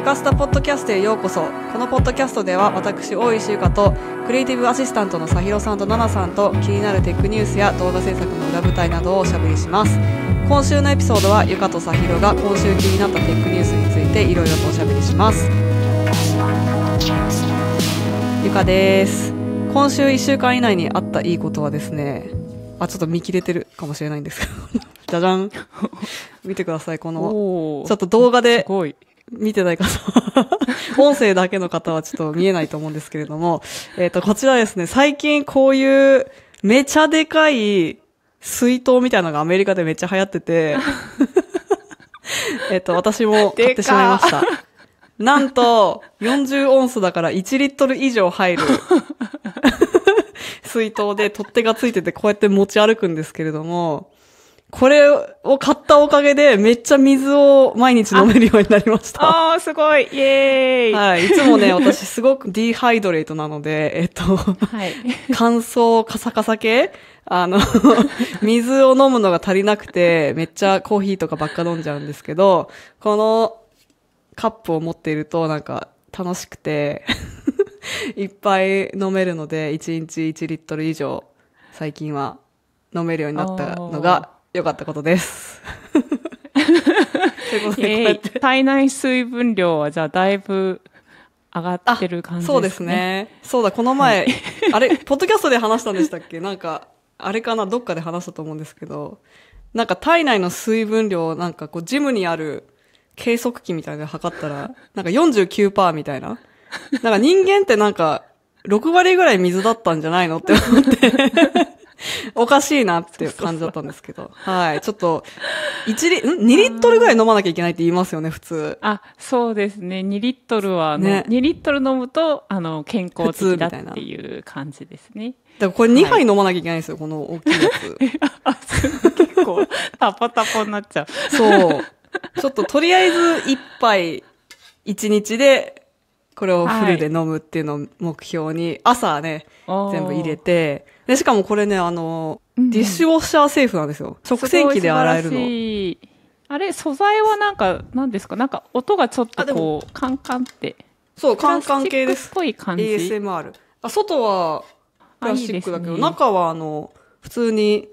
リカスタポッドキャストへようこそこのポッドキャストでは私大石由香とクリエイティブアシスタントのさひろさんと奈々さんと気になるテックニュースや動画制作の裏舞台などをおしゃべりします今週のエピソードはゆかとさひろが今週気になったテックニュースについていろいろとおしゃべりしますゆかです今週1週間以内にあったいいことはですねあちょっと見切れてるかもしれないんですけど じゃじゃん見てくださいこのちょっと動画で見てない方 音声だけの方はちょっと見えないと思うんですけれども、えっ、と、こちらですね、最近こういうめちゃでかい水筒みたいなのがアメリカでめっちゃ流行ってて、えっと、私も買ってしまいました。なんと、40オンスだから1リットル以上入る 水筒で取っ手がついててこうやって持ち歩くんですけれども、これを買ったおかげで、めっちゃ水を毎日飲めるようになりました。ああ、すごい。イエーイ。はい。いつもね、私すごくディハイドレートなので、えっと、はい、乾燥カサカサ系あの、水を飲むのが足りなくて、めっちゃコーヒーとかばっか飲んじゃうんですけど、このカップを持っていると、なんか楽しくて いっぱい飲めるので、1日1リットル以上、最近は飲めるようになったのが、良かったことです。えー、体内水分量はじゃあだいぶ上がってる感じですね。そうですね。そうだ、この前、はい、あれ、ポッドキャストで話したんでしたっけなんか、あれかな、どっかで話したと思うんですけど、なんか体内の水分量、なんかこう、ジムにある計測器みたいなの測ったら、なんか49%みたいな。なんか人間ってなんか、6割ぐらい水だったんじゃないのって思って おかしいなっていう感じだったんですけど。はい。ちょっと、1リ、?2 リットルぐらい飲まなきゃいけないって言いますよね、普通。あ、そうですね。2リットルは、ね、2リットル飲むと、あの、健康的だっていう感じですね。だからこれ2杯飲まなきゃいけないんですよ、はい、この大きいやつ。あ、結構、タパタパになっちゃう。そう。ちょっととりあえず1杯、1日で、これをフルで飲むっていうのを目標に、朝ね、全部入れて、で、しかもこれね、あの、うんディッシュウォッシャーセーフなんですよ。食洗機で洗えるの。あれ、素材はなんか、なんですかなんか音がちょっとこう、カンカンって。そう、カンカン系です。っぽい感じ。ASMR。あ、外はプラスチックだけど、いいね、中はあの、普通に、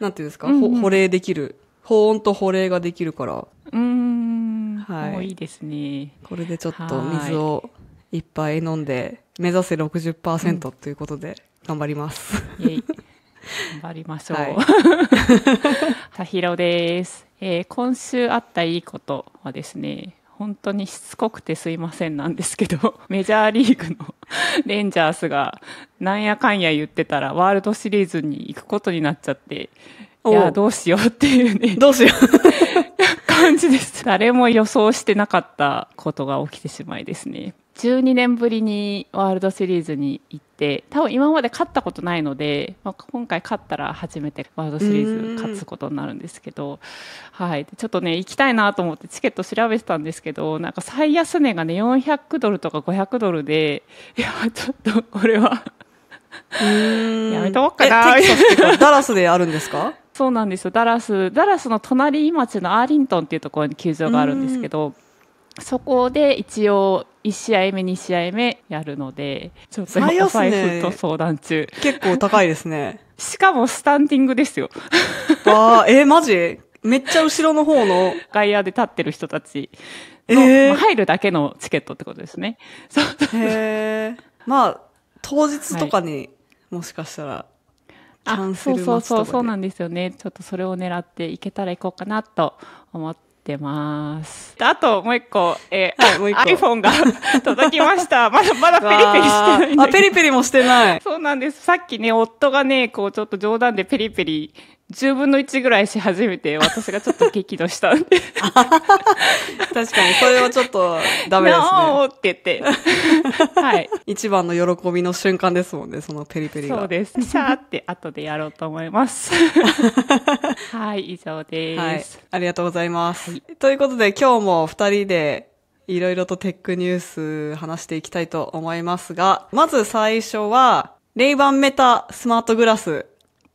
なんていうんですか、うんうん、保冷できる。保温と保冷ができるから。うん。はい。いいですね。これでちょっと水をいっぱい飲んで、目指せ60%ということで。うん頑張ります。頑張りましょう。はい、たひろです、えー、今週あったいいことはですね、本当にしつこくてすいませんなんですけど、メジャーリーグのレンジャーズがなんやかんや言ってたらワールドシリーズに行くことになっちゃって、いや、どうしようっていうね。どうしよう 感じです。誰も予想してなかったことが起きてしまいですね。12年ぶりにワールドシリーズに行って多分今まで勝ったことないので、まあ、今回勝ったら初めてワールドシリーズ勝つことになるんですけど、はい、ちょっとね行きたいなと思ってチケット調べてたんですけどなんか最安値がね400ドルとか500ドルでいやちょっとこれはやめとこうかなテキサスってダラスであるんですかそうなんですよダラスダラスの隣町のアーリントンっていうところに球場があるんですけど。そこで一応1試合目2試合目やるのでちょっとお財布と相談中、ね、結構高いですねしかもスタンディングですよああえー、マジめっちゃ後ろの方の外野で立ってる人たちの、えー入るだけのチケットってことですねそうへえまあ当日とかに、もしかしたらあ、そうそうそうそうなんですよねちょっとそれを狙っていけたら行こうかなと思ってってます。あともう一個、えはい、もう一個 iPhone が 届きました。まだまだペリペリしてないあ、ペリペリもしてない。そうなんです。さっきね、夫がね、こうちょっと冗談でペリペリ10分の1ぐらいし始めて私がちょっと激怒したんで確かにそれはちょっとダメですねなおって言ってはい一番の喜びの瞬間ですもんねそのペリペリがそうですシャーって後でやろうと思います はい以上です、はい、ありがとうございます、はい、ということで今日も2人でいろいろとテックニュース話していきたいと思いますが、まず最初は、レイバンメタスマートグラス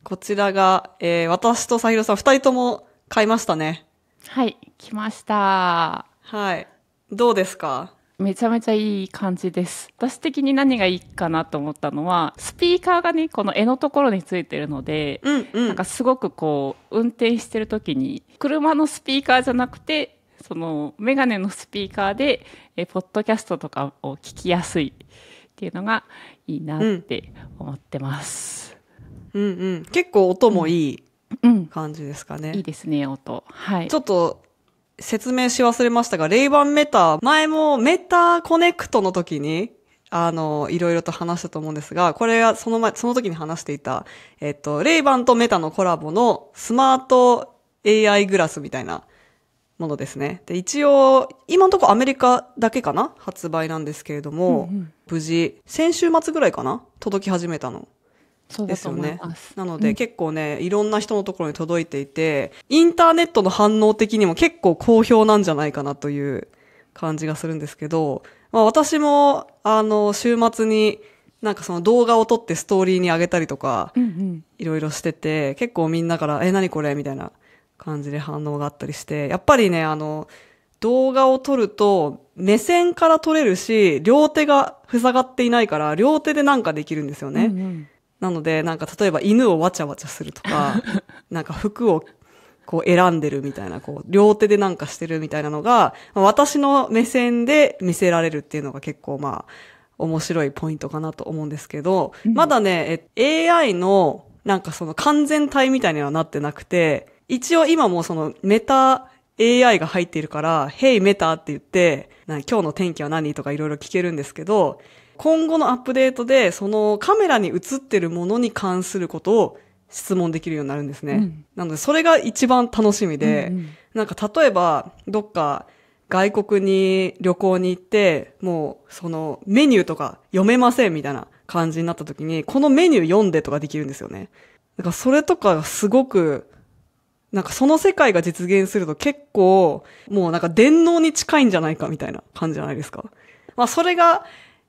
こちらが、えー、私とさひろさん二人とも買いましたね。はい、来ました。はい。どうですかめちゃめちゃいい感じです。私的に何がいいかなと思ったのは、スピーカーがね、この絵のところについてるので、うんうん、なんかすごくこう、運転してる時に、車のスピーカーじゃなくて、その、メガネのスピーカーで、えポッドキャストとかを聞きやすいっていうのがいいなって思ってます。うんうんうん結構音もいい感じですかね、うん、いいですね音はいちょっと説明し忘れましたが、レイバンメタ、前もメタコネクトの時に、あの、いろいろと話したと思うんですが、これがその前、その時に話していた、えっと、レイバンとメタのコラボのスマート AI グラスみたいなものですね。で、一応、今のところアメリカだけかな発売なんですけれども、うんうん、無事、先週末ぐらいかな届き始めたの。そうですよね。なので、うん、結構ね、いろんな人のところに届いていて、インターネットの反応的にも結構好評なんじゃないかなという感じがするんですけど、まあ私も、あの、週末になんかその動画を撮ってストーリーに上げたりとか、うんうん、いろいろしてて、結構みんなから、え、何これみたいな感じで反応があったりして、やっぱりね、あの、動画を撮ると目線から撮れるし、両手が塞がっていないから、両手でなんかできるんですよね。うんうんなので、なんか例えば犬をわちゃわちゃするとか、なんか服をこう選んでるみたいな、こう両手でなんかしてるみたいなのが、私の目線で見せられるっていうのが結構まあ、面白いポイントかなと思うんですけど、まだね、AI のなんかその完全体みたいにはなってなくて、一応今もそのメタ AI が入っているから、Hey メタって言って、今日の天気は何とかいろいろ聞けるんですけど、今後のアップデートで、そのカメラに映ってるものに関することを質問できるようになるんですね。うん、なので、それが一番楽しみで、うんうん、なんか例えば、どっか外国に旅行に行って、もうそのメニューとか読めませんみたいな感じになった時に、このメニュー読んでとかできるんですよね。だからそれとかすごく、なんかその世界が実現すると結構、もうなんか電脳に近いんじゃないかみたいな感じじゃないですか。まあそれが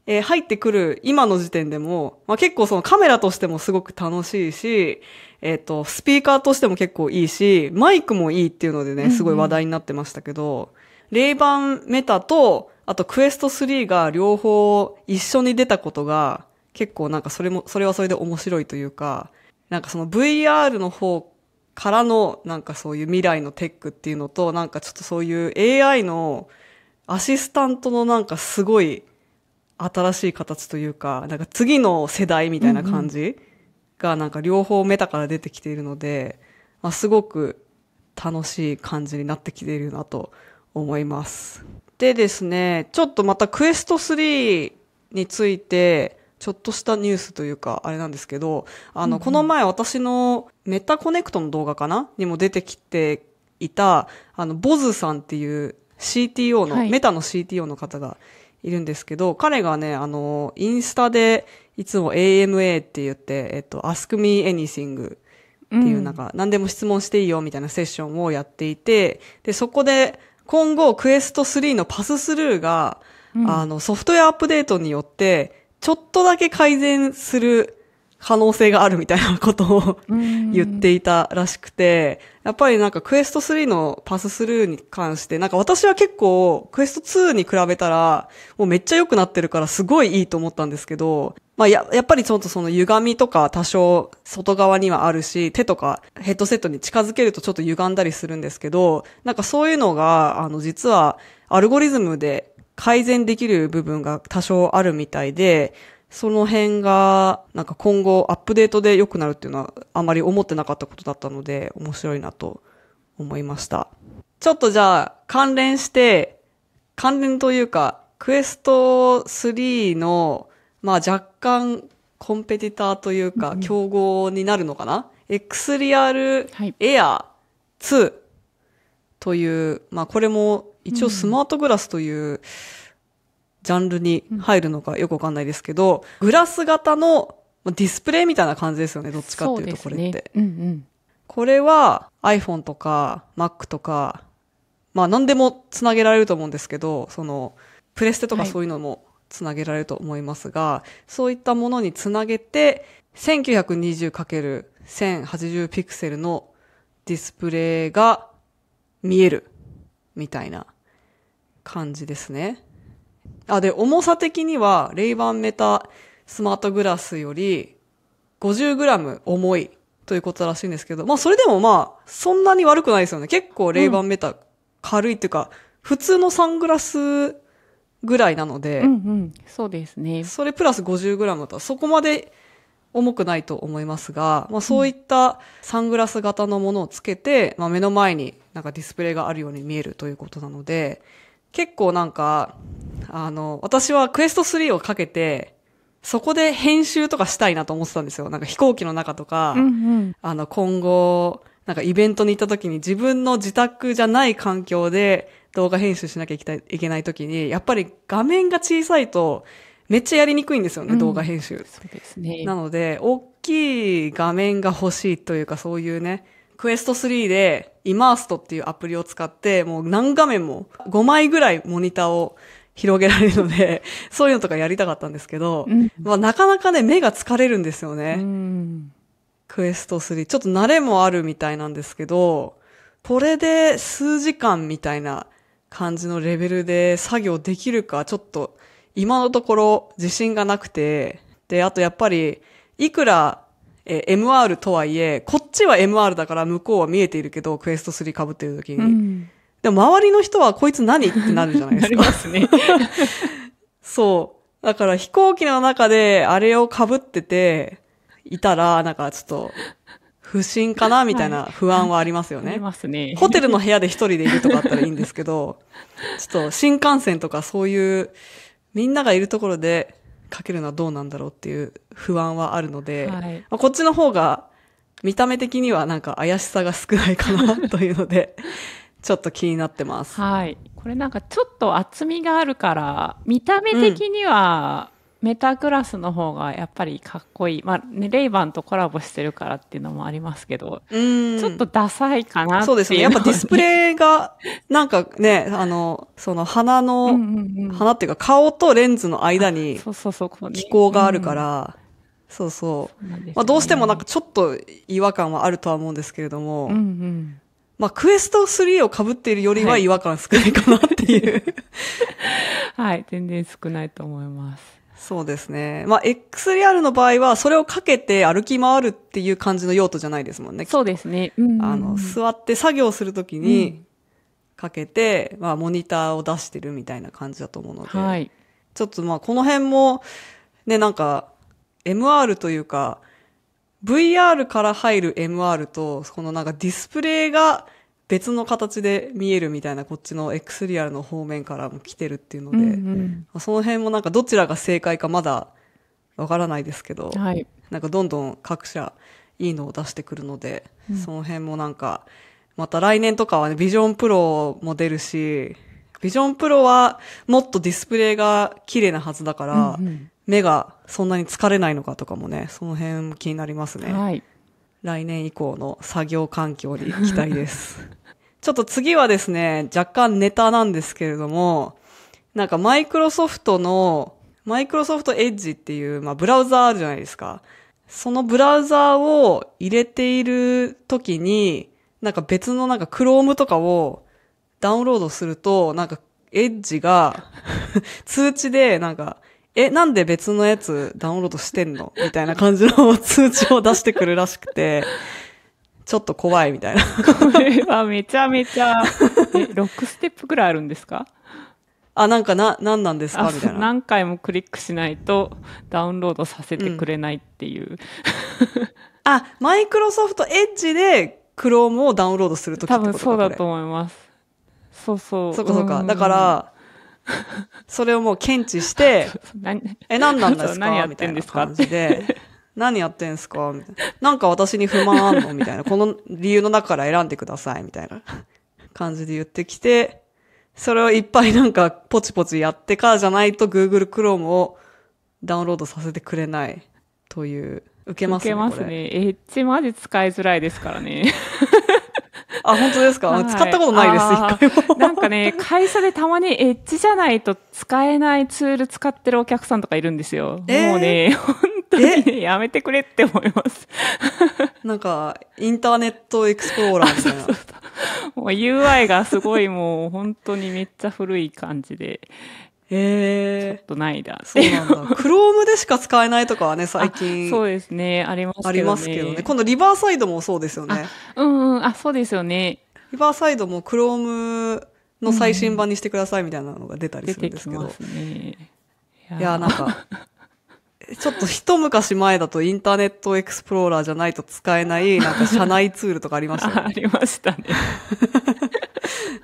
えー、入ってくる今の時点でも、まあ、結構そのカメラとしてもすごく楽しいし、えっ、ー、と、スピーカーとしても結構いいし、マイクもいいっていうのでね、すごい話題になってましたけど、うんうん、レイバンメタと、あとクエスト3が両方一緒に出たことが、結構なんかそれも、それはそれで面白いというか、なんかその VR の方からのなんかそういう未来のテックっていうのと、なんかちょっとそういう AI のアシスタントのなんかすごい新しい形というか、なんか次の世代みたいな感じがなんか両方メタから出てきているので、まあ、すごく楽しい感じになってきているなと思います。でですね、ちょっとまたクエスト3について、ちょっとしたニュースというか、あれなんですけど、あの、この前私のメタコネクトの動画かなにも出てきていた、あの、ボズさんっていう CTO の、はい、メタの CTO の方がいるんですけど、彼がね、あの、インスタでいつも AMA って言って、えっと、Ask Me Anything っていうなんか、何でも質問していいよみたいなセッションをやっていて、で、そこで今後クエスト3のパススルーが、うん、あの、ソフトウェアアップデートによって、ちょっとだけ改善する可能性があるみたいなことを言っていたらしくて、やっぱりなんかクエスト3のパススルーに関して、なんか私は結構クエスト2に比べたら、もうめっちゃ良くなってるからすごいいいと思ったんですけど、まあや、やっぱりちょっとその歪みとか多少外側にはあるし、手とかヘッドセットに近づけるとちょっと歪んだりするんですけど、なんかそういうのが、あの実はアルゴリズムで改善できる部分が多少あるみたいで、その辺が、なんか今後アップデートで良くなるっていうのはあまり思ってなかったことだったので、面白いなと思いました。ちょっとじゃあ、関連して、関連というか、クエスト3の、まあ若干コンペティターというか、競合になるのかな、うん、?X リアルエア2という、まあこれも一応スマートグラスという、うんジャンルに入るのかよくわかんないですけど、うん、グラス型のディスプレイみたいな感じですよね、どっちかっていうとこれって。ねうんうん、これは iPhone とか Mac とか、まあ何でもつなげられると思うんですけど、そのプレステとかそういうのもつなげられると思いますが、はい、そういったものにつなげて 1920×1080 ピクセルのディスプレイが見えるみたいな感じですね。あ、で、重さ的には、レイバンメタスマートグラスより 50g 重いということらしいんですけど、まあそれでもまあ、そんなに悪くないですよね。結構レイバンメタ軽いっていうか、うん、普通のサングラスぐらいなので、うんうん、そうですね。それプラス 50g と、っそこまで重くないと思いますが、まあそういったサングラス型のものをつけて、まあ目の前になんかディスプレイがあるように見えるということなので、結構なんか、あの、私はクエスト3をかけて、そこで編集とかしたいなと思ってたんですよ。なんか飛行機の中とか、うんうん、あの、今後、なんかイベントに行った時に自分の自宅じゃない環境で動画編集しなきゃいけないいけない時に、やっぱり画面が小さいと、めっちゃやりにくいんですよね、うん、動画編集。そうですね。なので、大きい画面が欲しいというか、そういうね、クエスト3で、イマーストっていうアプリを使って、もう何画面も5枚ぐらいモニターを広げられるので、そういうのとかやりたかったんですけど、うん、まあ、なかなかね、目が疲れるんですよね。クエスト3。ちょっと慣れもあるみたいなんですけど、これで数時間みたいな感じのレベルで作業できるか、ちょっと今のところ自信がなくて、で、あとやっぱり、いくらえー、MR とはいえ、こっちは MR だから向こうは見えているけど、クエスト3被ってる時に。うん、でも周りの人はこいつ何ってなるじゃないですか。なりますね。そう。だから飛行機の中であれを被ってて、いたら、なんかちょっと、不審かなみたいな不安はありますよね。ありますね。ホテルの部屋で一人でいるとかあったらいいんですけど、ちょっと新幹線とかそういう、みんながいるところでかけるのはどうなんだろうっていう不安はあるので、はい、まあ、こっちの方が見た目的にはなんか怪しさが少ないかなというので ちょっと気になってます。はい。これなんかちょっと厚みがあるから、見た目的には、うんメタグラスの方がやっぱりかっこいい、まあね、レイバンとコラボしてるからっていうのもありますけど、うんちょっとダサいかなっていう、そうですね。やっぱディスプレイが、なんかね、あの、その鼻の、うんうんうん、鼻っていうか顔とレンズの間に、そうそうそう、気候があるから、そうそう。まあ、どうしてもなんかちょっと違和感はあるとは思うんですけれども、うんうん、まあ、クエスト3を被っているよりは違和感少ないかなっていう、はい。はい、全然少ないと思います。そうですね。まあ、X リアルの場合は、それをかけて歩き回るっていう感じの用途じゃないですもんね。そうですね。うんうんうん、あの、座って作業するときに、かけて、うん、まあ、モニターを出してるみたいな感じだと思うので、はい、ちょっとまあ、この辺も、ね、なんか、MR というか、VR から入る MR と、このなんかディスプレイが別の形で見えるみたいなこっちの X リアルの方面からも来てるっていうので、うんうん、その辺もなんかどちらが正解かまだわからないですけど、はい、なんかどんどん各社いいのを出してくるので、うん、その辺もなんかまた来年とかはねビジョンプロも出るしビジョンプロはもっとディスプレイが綺麗なはずだから、うんうん、目がそんなに疲れないのかとかもねその辺も気になりますね。はい来年以降の作業環境に期待です。ちょっと次はですね、若干ネタなんですけれども、なんかマイクロソフトの、マイクロソフトエッジっていう、まあ、ブラウザあるじゃないですか。そのブラウザーを入れている時に、なんか別のなんか Chrome とかをダウンロードすると、なんかエッジが 通知でなんか、え、なんで別のやつダウンロードしてんのみたいな感じの通知を出してくるらしくて、ちょっと怖いみたいな。これはめちゃめちゃ、え、6ステップくらいあるんですかあ、なんかな、何なんですかみたいな。何回もクリックしないとダウンロードさせてくれないっていう。うん、あ、マイクロソフトエッジで Chrome をダウンロードするとき多分そうだと思います。そうそう。そうかそうか。だから、それをもう検知して、え、何なんだろ う。何やってんですかみたいな感じで。何やってんすかみたいな。なんか私に不満あんのみたいな。この理由の中から選んでください。みたいな感じで言ってきて、それをいっぱいなんかポチポチやってからじゃないと Google Chrome をダウンロードさせてくれないという。受けますね。受けますね。エッジマジ使いづらいですからね。あ、本当ですか、はい、使ったことないです、一回も。なんかね、会社でたまにエッジじゃないと使えないツール使ってるお客さんとかいるんですよ。えー、もうね、本当にやめてくれって思います。なんか、インターネットエクスプローラーみたいな。そうそうそうもう UI がすごいもう本当にめっちゃ古い感じで。ええー。ちょっとないだ。そうなんだ。クロームでしか使えないとかはね、最近。そうですね。ありますけどね。ありますけどね。今度リバーサイドもそうですよね。うんうん。あ、そうですよね。リバーサイドもクロームの最新版にしてくださいみたいなのが出たりするんですけど。うん、出てきますね。いや、いやなんか、ちょっと一昔前だとインターネットエクスプローラーじゃないと使えない、なんか社内ツールとかありましたね。ありましたね。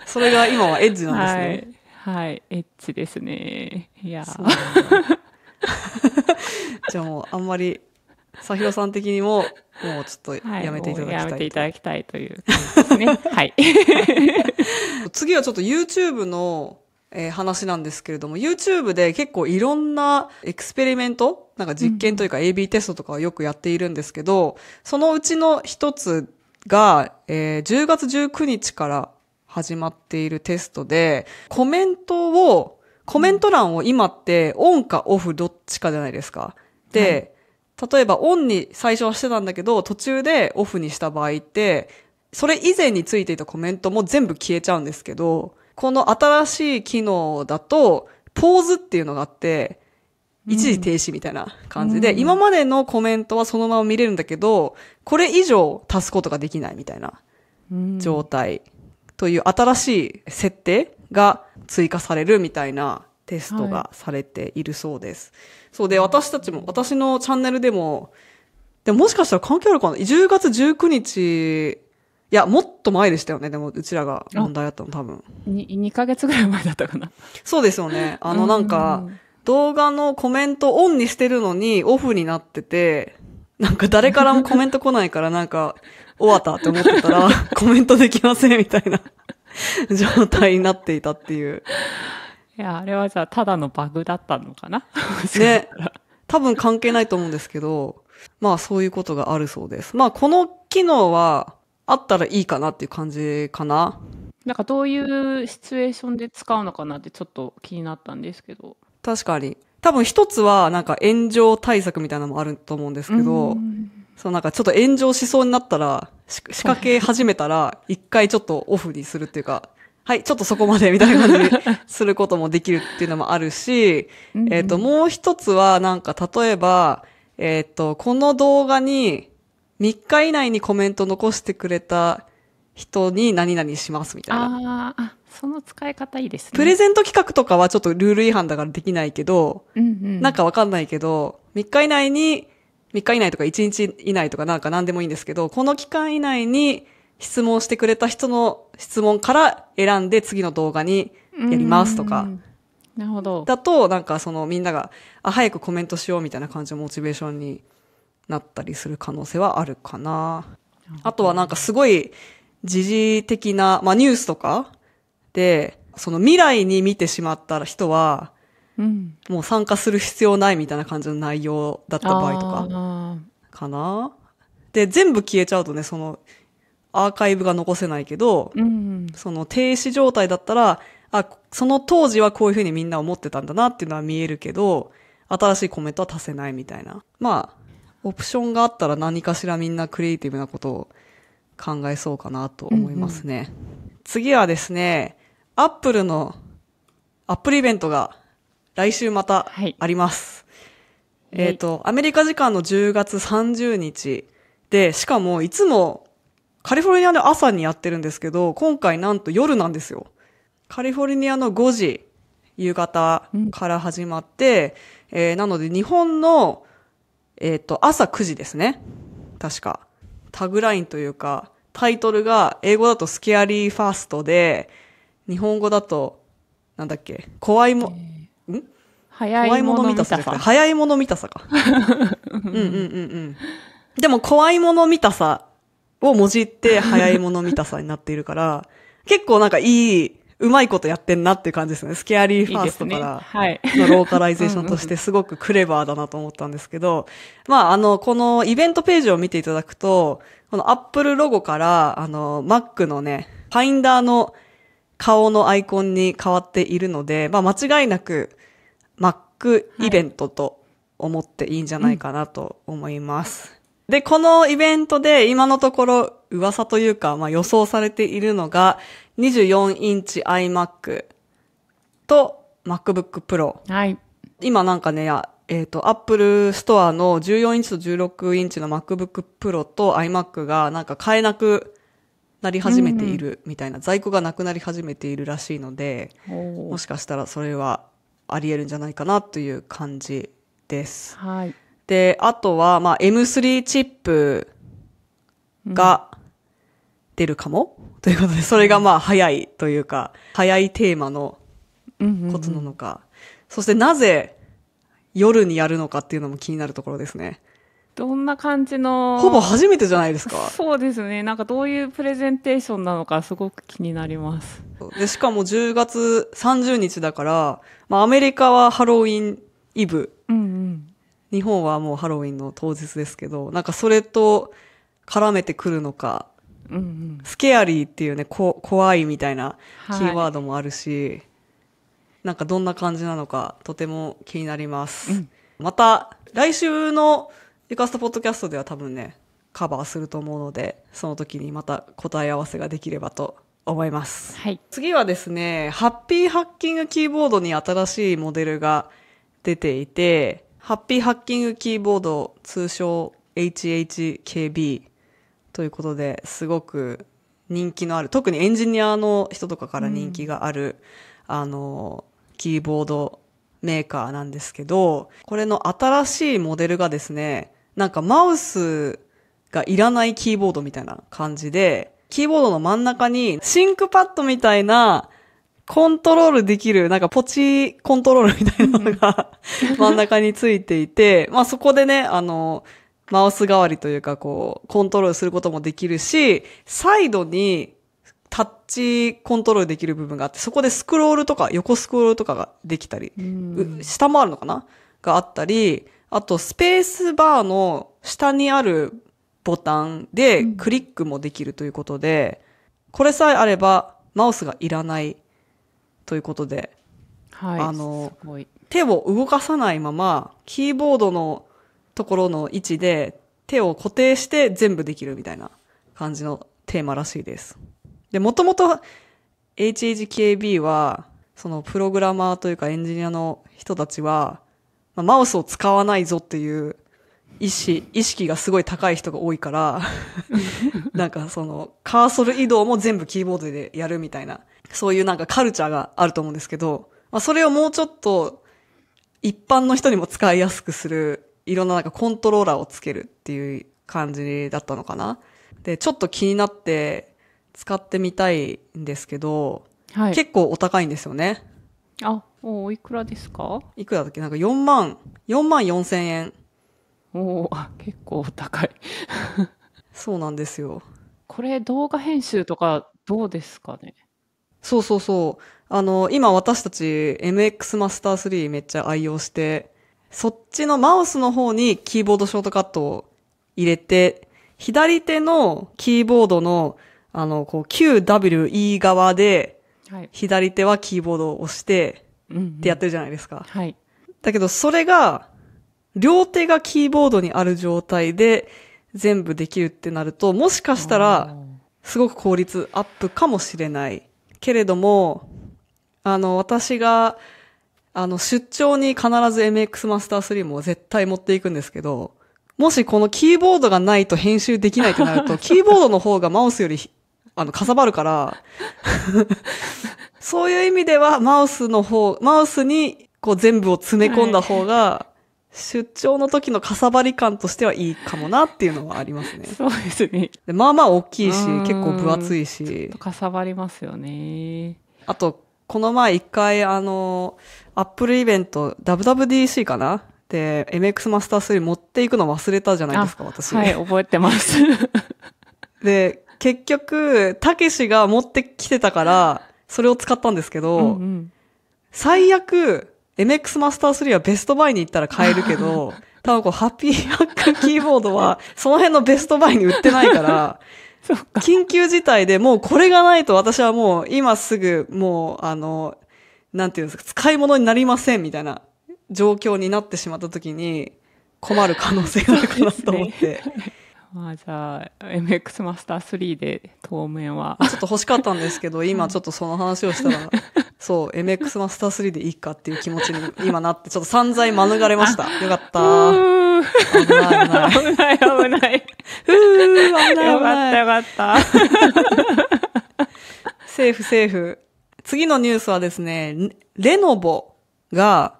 それが今はエッジなんですね。はい、はい、エッジですね。いや じゃあもうあんまり、さひろさん的にも、もうちょっとやめていただきたいい、やめていただきたいという感じですね。はい。次はちょっと YouTube のえー、話なんですけれども、YouTube で結構いろんなエクスペリメントなんか実験というか AB テストとかをよくやっているんですけど、そのうちの一つが、えー、10月19日から始まっているテストで、コメントを、コメント欄を今ってオンかオフどっちかじゃないですか。で、はい、例えばオンに最初はしてたんだけど、途中でオフにした場合って、それ以前についていたコメントも全部消えちゃうんですけど、この新しい機能だと、ポーズっていうのがあって、一時停止みたいな感じで、うん、今までのコメントはそのまま見れるんだけど、これ以上足すことができないみたいな状態という新しい設定が追加されるみたいなテストがされているそうです。はい、そうで、私たちも、私のチャンネルでも、でももしかしたら関係あるかな ?10 月19日いや、もっと前でしたよね。でも、うちらが問題だったの、多分。2、2ヶ月ぐらい前だったかな。そうですよね。あの、なんか、動画のコメントオンにしてるのにオフになってて、なんか誰からもコメント来ないからなんか、終わったって思ってたら、コメントできませんみたいな 状態になっていたっていう。いや、あれはじゃあただのバグだったのかなね。多分関係ないと思うんですけど、まあそういうことがあるそうです。まあこの機能は、あったらいいかなっていう感じかな。なんかどういうシチュエーションで使うのかなってちょっと気になったんですけど。確かに。多分一つはなんか炎上対策みたいなのもあると思うんですけど、そうなんかちょっと炎上しそうになったら、仕掛け始めたら、一回ちょっとオフにするっていうか、はい、ちょっとそこまでみたいな感じにすることもできるっていうのもあるし、えっと、もう一つはなんか例えば、えっ、ー、と、この動画に、3日以内にコメント残してくれた人に何々しますみたいな。ああ、その使い方いいですね。プレゼント企画とかはちょっとルール違反だからできないけど、うんうん、なんかわかんないけど、3日以内に、3日以内とか1日以内とかなんか何でもいいんですけど、この期間以内に質問してくれた人の質問から選んで次の動画にやりますとか。なるほど。だと、なんかそのみんなが、あ、早くコメントしようみたいな感じのモチベーションになったりする可能性はあるかな。あとはなんかすごい時事的な、まあニュースとかで、その未来に見てしまった人は、うん、もう参加する必要ないみたいな感じの内容だった場合とか、かな。で、全部消えちゃうとね、その、アーカイブが残せないけど、うん、その停止状態だったら、あ、その当時はこういうふうにみんな思ってたんだなっていうのは見えるけど、新しいコメントは足せないみたいな。まあ、オプションがあったら何かしらみんなクリエイティブなことを考えそうかなと思いますね。うんうん、次はですね、アップルのアップルイベントが来週またあります。はい、えっ、ー、と、アメリカ時間の10月30日で、しかもいつもカリフォルニアの朝にやってるんですけど、今回なんと夜なんですよ。カリフォルニアの5時、夕方から始まって、うん、えー、なので日本のえっ、ー、と、朝9時ですね。確か。タグラインというか、タイトルが英語だとスケアリーファーストで、日本語だと、なんだっけ、怖いも、ん怖いもの見たさ早いもの見たさか。うんうんうんうん。でも怖いもの見たさをもじって早いもの見たさになっているから、結構なんかいいうまいことやってんなっていう感じですね。スケアリーファーストからのローカライゼーション としてすごくクレバーだなと思ったんですけど、まあ、あの、このイベントページを見ていただくと、この Apple ロゴから、あの、Mac のね、ファインダーの顔のアイコンに変わっているので、まあ、間違いなく Mac イベントと思っていいんじゃないかなと思います。はいで、このイベントで今のところ噂というか、まあ、予想されているのが24インチ iMac と MacBook Pro。はい。今なんかね、えっ、ー、と、Apple Store の14インチと16インチの MacBook Pro と iMac がなんか買えなくなり始めているみたいな、うんうん、在庫がなくなり始めているらしいので、もしかしたらそれはあり得るんじゃないかなという感じです。はい。で、あとは、まあ、M3 チップが出るかも、うん、ということで、それがまあ、早いというか、早いテーマのことなのか。そして、なぜ夜にやるのかっていうのも気になるところですね。どんな感じの。ほぼ初めてじゃないですか。そうですね。なんかどういうプレゼンテーションなのかすごく気になります。で、しかも10月30日だから、まあアメリカはハロウィンイブ日本はもうハロウィンの当日ですけど、なんかそれと絡めてくるのか、うんうん、スケアリーっていうね、こ怖いみたいなキーワードもあるし、はい、なんかどんな感じなのかとても気になります。うん、また、来週のユカストポッドキャストでは多分ね、カバーすると思うので、その時にまた答え合わせができればと思います。はい、次はですね、ハッピーハッキングキーボードに新しいモデルが出ていて、ハッピーハッキングキーボード通称 HHKB ということですごく人気のある、特にエンジニアの人とかから人気がある、うん、あの、キーボードメーカーなんですけど、これの新しいモデルがですね、なんかマウスがいらないキーボードみたいな感じで、キーボードの真ん中にシンクパッドみたいなコントロールできる、なんかポチコントロールみたいなのが真ん中についていて、まあそこでね、あの、マウス代わりというかこう、コントロールすることもできるし、サイドにタッチコントロールできる部分があって、そこでスクロールとか横スクロールとかができたり、下もあるのかながあったり、あとスペースバーの下にあるボタンでクリックもできるということで、これさえあればマウスがいらないということで、はい、あの手を動かさないままキーボードのところの位置で手を固定して全部できるみたいな感じのテーマらしいです。で、もともと HHKB は、そのプログラマーというかエンジニアの人たちは、まあ、マウスを使わないぞっていう意識、意識がすごい高い人が多いから なんかその、カーソル移動も全部キーボードでやるみたいな、そういうなんかカルチャーがあると思うんですけど、まあ、それをもうちょっと、一般の人にも使いやすくする、いろんななんかコントローラーをつけるっていう感じだったのかな。で、ちょっと気になって使ってみたいんですけど、はい、結構お高いんですよね。あ、おいくらですかいくらだっけなんか4万、4万4千円。おお結構高いそうなんですよこれ動画編集とかどうですかねそうそうそう。あの、今私たち MX マスター3めっちゃ愛用して、そっちのマウスの方にキーボードショートカットを入れて、左手のキーボードの、あの、こう、QWE 側で、左手はキーボードを押して、ってやってるじゃないですか。はい。だけど、それが、両手がキーボードにある状態で全部できるってなると、もしかしたら、すごく効率アップかもしれない。けれども、あの、私が、あの、出張に必ず MX マスター3も絶対持っていくんですけど、もしこのキーボードがないと編集できないとなると、キーボードの方がマウスより、あの、かさばるから、そういう意味では、マウスの方、マウスに、こう全部を詰め込んだ方が、出張の時のかさばり感としてはいいかもなっていうのはありますね。そうですね。まあまあ大きいし、結構分厚いし。かさばりますよね。あと、この前一回あの、アップルイベント、WWDC かなで、MX マスター3持っていくの忘れたじゃないですか、私。はい、覚えてます。で、結局、たけしが持ってきてたから、それを使ったんですけど、うんうん、最悪、MX マスター3はベストバイに行ったら買えるけど、多分こう、ハッピー ハックキーボードは、その辺のベストバイに売ってないから、緊急事態でもうこれがないと私はもう今すぐもうあの、なんていうんですか、使い物になりませんみたいな状況になってしまった時に困る可能性があるかなと思って。まあじゃあ MX マスター3で当面はちょっと欲しかったんですけど 今ちょっとその話をしたらそう MX マスター3でいいかっていう気持ちに今なってちょっと散々免れました よかった危ない危ない危ない危ない危ない危ないよかったよかった セーフセーフ次のニュースはですねレノボが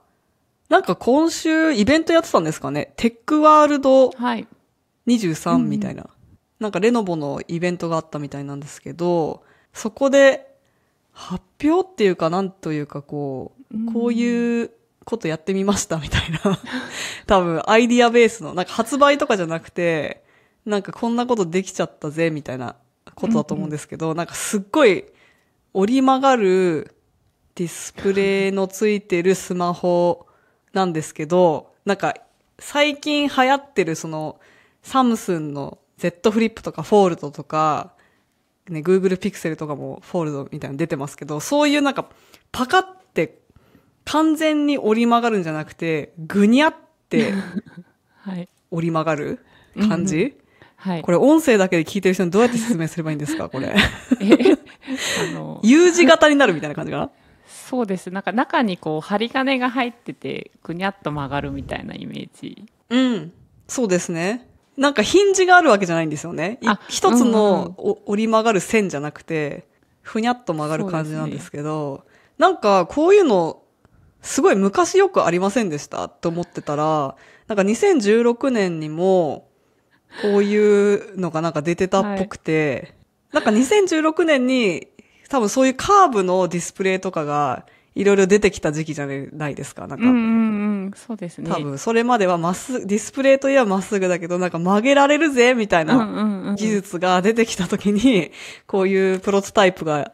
なんか今週イベントやってたんですかねテックワールド、はい23みたいな、うん、なんかレノボのイベントがあったみたいなんですけど、そこで発表っていうかなんというかこう、うん、こういうことやってみましたみたいな、多分アイディアベースの、なんか発売とかじゃなくて、なんかこんなことできちゃったぜみたいなことだと思うんですけど、うんなんかすっごい折り曲がるディスプレイのついてるスマホなんですけど、なんか最近流行ってるそのサムスンの Z フリップとかフォールドとか、ね、Google ピクセルとかもフォールドみたいなの出てますけど、そういうなんか、パカって完全に折り曲がるんじゃなくて、ぐにゃって はい、折り曲がる感じ、うん、はい、これ音声だけで聞いてる人にどうやって説明すればいいんですかこれ。あの U 字型になるみたいな感じかなそうです。なんか中にこう針金が入ってて、ぐにゃっと曲がるみたいなイメージ。うん。そうですね。なんかヒンジがあるわけじゃないんですよね。一つの、折り曲がる線じゃなくて、ふにゃっと曲がる感じなんですけど、ね、なんかこういうの、すごい昔よくありませんでしたと思ってたら、なんか2016年にも、こういうのがなんか出てたっぽくて、はい、なんか2016年に多分そういうカーブのディスプレイとかがいろいろ出てきた時期じゃないですか、なんか。うんうんそうですね。多分、それまではまっすぐ、ディスプレイといえばまっすぐだけど、なんか曲げられるぜ、みたいな技術が出てきた時に、こういうプロトタイプが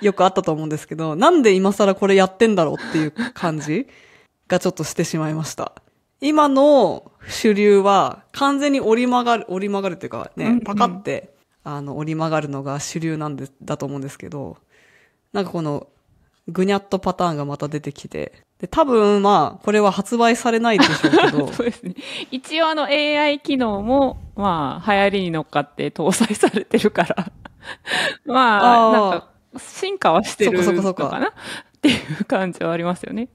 よくあったと思うんですけど、なんで今更これやってんだろうっていう感じがちょっとしてしまいました。今の主流は完全に折り曲がる、折り曲がるっていうかね、パカって、あの、折り曲がるのが主流なんで、だと思うんですけど、なんかこのぐにゃっとパターンがまた出てきて。で、多分、まあ、これは発売されないでしょうけど。そうですね。一応あの AI 機能も、まあ、流行りに乗っかって搭載されてるから。まあ、あなんか、進化はしてるのかなっていう感じはありますよね。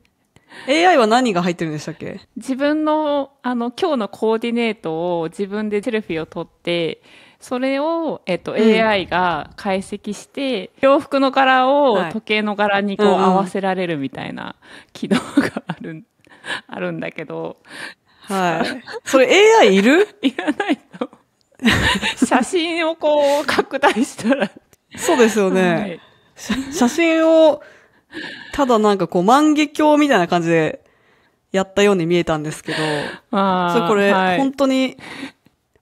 AI は何が入ってるんでしたっけ自分の、あの、今日のコーディネートを自分でテレビを撮って、それを、えっと、AI が解析して、うん、洋服の柄を時計の柄にこう合わせられるみたいな機能がある、あるんだけど。はい。それ AI いる いらないと。写真をこう拡大したら。そうですよね、はい写。真を、ただなんかこう万華鏡みたいな感じでやったように見えたんですけど、あ、それこれ、はい、本当に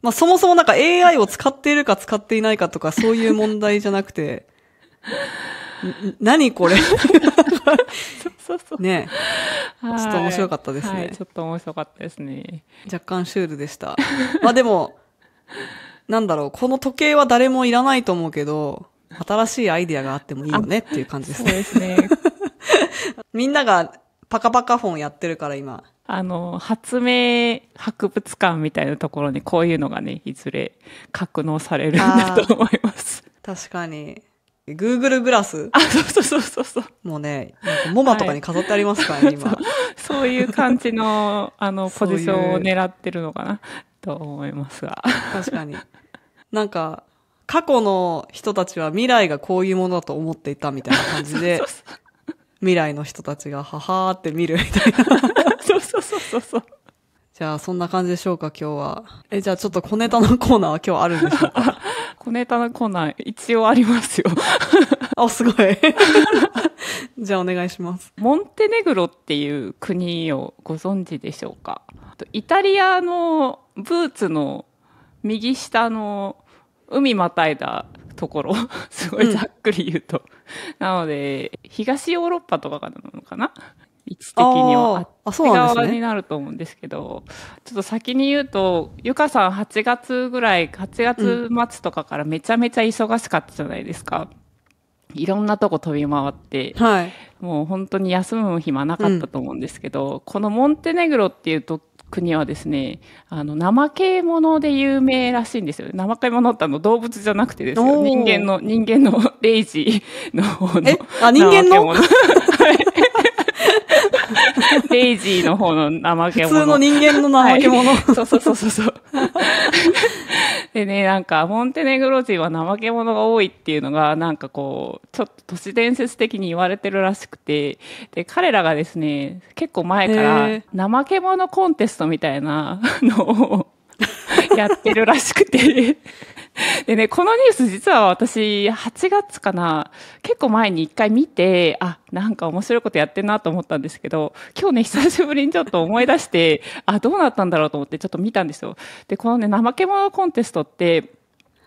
まあそもそもなんか AI を使っているか使っていないかとかそういう問題じゃなくて、何 これそうそうねちょっと面白かったですね、はい、ちょっと面白かったですね。若干シュールでした。まあでも、なんだろう、この時計は誰もいらないと思うけど、新しいアイディアがあってもいいよねっていう感じですね。そうですね。みんながパカパカフォンやってるから今、あの、発明博物館みたいなところにこういうのがね、いずれ格納されるんだと思います。確かに。Google グラスあ、そうそうそうそうもうね、モマとかに飾ってありますからね、はい、今そう。そういう感じの、あの、ポジションを狙ってるのかな、と思いますが。確かに。なんか、過去の人たちは未来がこういうものだと思っていたみたいな感じで、そうそうそう未来の人たちがははーって見るみたいな。そうそうそう。じゃあ、そんな感じでしょうか、今日は。え、じゃあ、ちょっと小ネタのコーナーは今日あるんでしょうか 小ネタのコーナー、一応ありますよ。あ、すごい。じゃあ、お願いします。モンテネグロっていう国をご存知でしょうかイタリアのブーツの右下の海またいだところすごいざっくり言うと、うん、なので東ヨーロッパとかなのかな位置的にはあっち側になると思うんですけど、ちょっと先に言うとゆかさん8月ぐらい8月末とかからめちゃめちゃ忙しかったじゃないですか。うん、いろんなとこ飛び回って、はい、もう本当に休む暇なかったと思うんですけど、うん、このモンテネグロっていうと国はですね、あの、怠け者で有名らしいんですよ。怠け者ってあの動物じゃなくてですよ。人間の、人間のレイジの方の。えあ、人間のはい デ イジーの方の怠け者。普通の人間の怠け者。はい、そうそうそうそう。でね、なんか、モンテネグロ人は怠け者が多いっていうのが、なんかこう、ちょっと都市伝説的に言われてるらしくて、で、彼らがですね、結構前から、怠け者コンテストみたいなのを やってるらしくて、でね、このニュース実は私、8月かな、結構前に1回見て、あ、なんか面白いことやってんなと思ったんですけど、今日ね、久しぶりにちょっと思い出して、あ、どうなったんだろうと思ってちょっと見たんですよ。で、このね、怠け者コンテストって、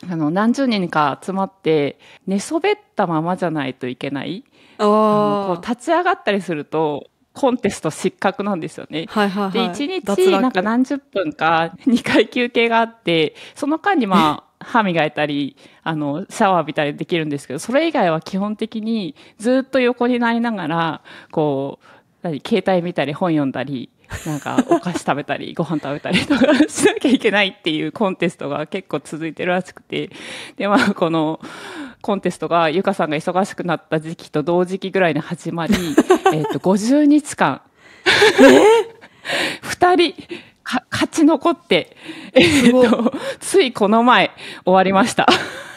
あの、何十人か集まって、寝そべったままじゃないといけない。こう立ち上がったりすると、コンテスト失格なんですよね。はいはいはい、で1日なんか何十分か2 回休憩があってその間にまあ歯磨いたりあのシャワー浴びたりできるんですけどそれ以外は基本的にずっと横になりながらこう携帯見たり本読んだりなんかお菓子食べたり ご飯食べたりとかしなきゃいけないっていうコンテストが結構続いてるらしくてでまあこのコンテストがゆかさんが忙しくなった時期と同時期ぐらいに始まり えっと50日間えー、2人勝ち残って、えー、っと、ついこの前終わりました。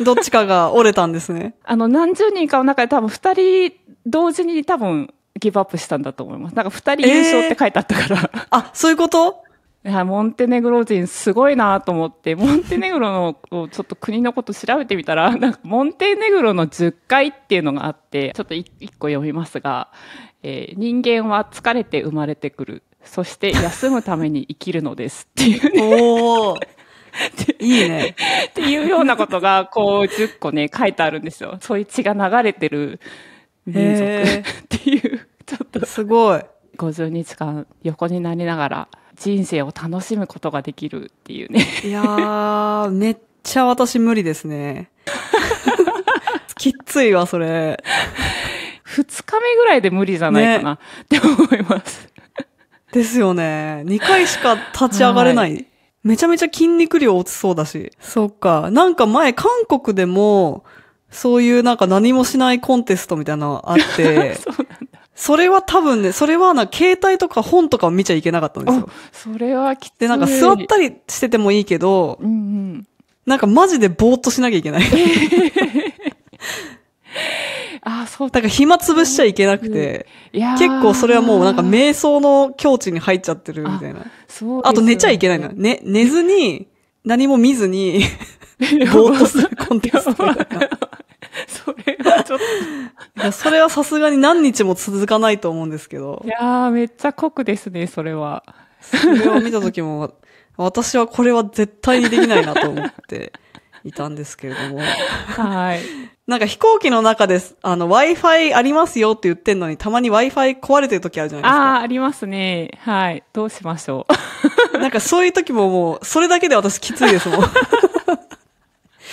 どっちかが折れたんですね。あの、何十人かの中で多分2人同時に多分ギブアップしたんだと思います。なんか二人優勝って書いてあったから、えー、あ、そういうこと いや、モンテネグロ人すごいなと思って、モンテネグロの、ちょっと国のこと調べてみたら、なんかモンテネグロの10回っていうのがあって、ちょっと一個読みますが、えー、人間は疲れて生まれてくる。そして休むために生きるのですっていうね おー。いいね。っていうようなことが、こう、10個ね、書いてあるんですよ。そういう血が流れてる民族っていう。ちょっとすごい50日間横になりながら人生を楽しむことができるっていうねいやーめっちゃ私無理ですね きついわそれ2日目ぐらいで無理じゃないかな、ね、って思いますですよね2回しか立ち上がれない、はいめちゃめちゃ筋肉量落ちそうだし。そっか。なんか前、韓国でも、そういうなんか何もしないコンテストみたいなのあって、そうなんそれは多分ね、それはな、携帯とか本とかを見ちゃいけなかったんですよ。それはきつい。で、なんか座ったりしててもいいけど、うんうん、なんかマジでぼーっとしなきゃいけない。あそうだから暇つぶしちゃいけなくて、結構それはもうなんか瞑想の境地に入っちゃってるみたいな。あそう、ね、あと寝ちゃいけないな。ね、寝ずに、何も見ずに ぼーっとするコンテンツみたいな。それはちょっといや、それはさすがに何日も続かないと思うんですけど。いやー、めっちゃ濃くですね、それは。それを見た時も、私はこれは絶対にできないなと思っていたんですけれども。はい。なんか飛行機の中で、す、あの、Wi-Fi ありますよって言ってんのに、たまに Wi-Fi 壊れてる時あるじゃないですか。ああ、ありますね。はい。どうしましょう。なんかそういう時ももう、それだけで私きついですもん。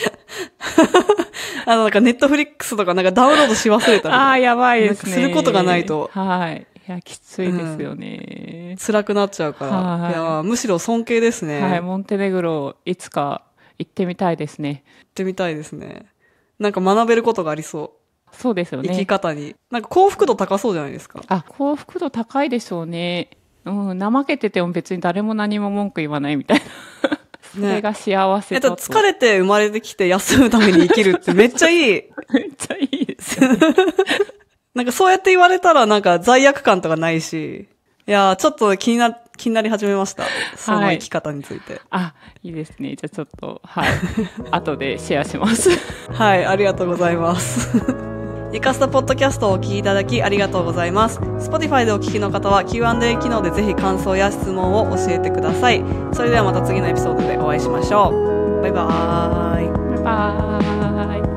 あの、なんかネットフリックスとかなんかダウンロードし忘れたああ、やばいですね。することがないと。はい。いや、きついですよね。うん、辛くなっちゃうから。はい、いや、むしろ尊敬ですね。はい、モンテネグロ、いつか行ってみたいですね。行ってみたいですね。なんか学べることがありそう。そうですよね。生き方に。なんか幸福度高そうじゃないですか。あ、幸福度高いでしょうね。うん、怠けてても別に誰も何も文句言わないみたいな。それが幸せだと。ね、疲れて生まれてきて休むために生きるってめっちゃいい。めっちゃいいですね、なんかそうやって言われたらなんか罪悪感とかないし。いやちょっと気にな、気になり始めました。その生き方について。はい、あ、いいですね。じゃあちょっと、はい。後でシェアします。はい、ありがとうございます。リカストポッドキャストをお聞きいただきありがとうございます。Spotify でお聞きの方は Q&A 機能でぜひ感想や質問を教えてください。それではまた次のエピソードでお会いしましょう。バイバーイ。バイバーイ。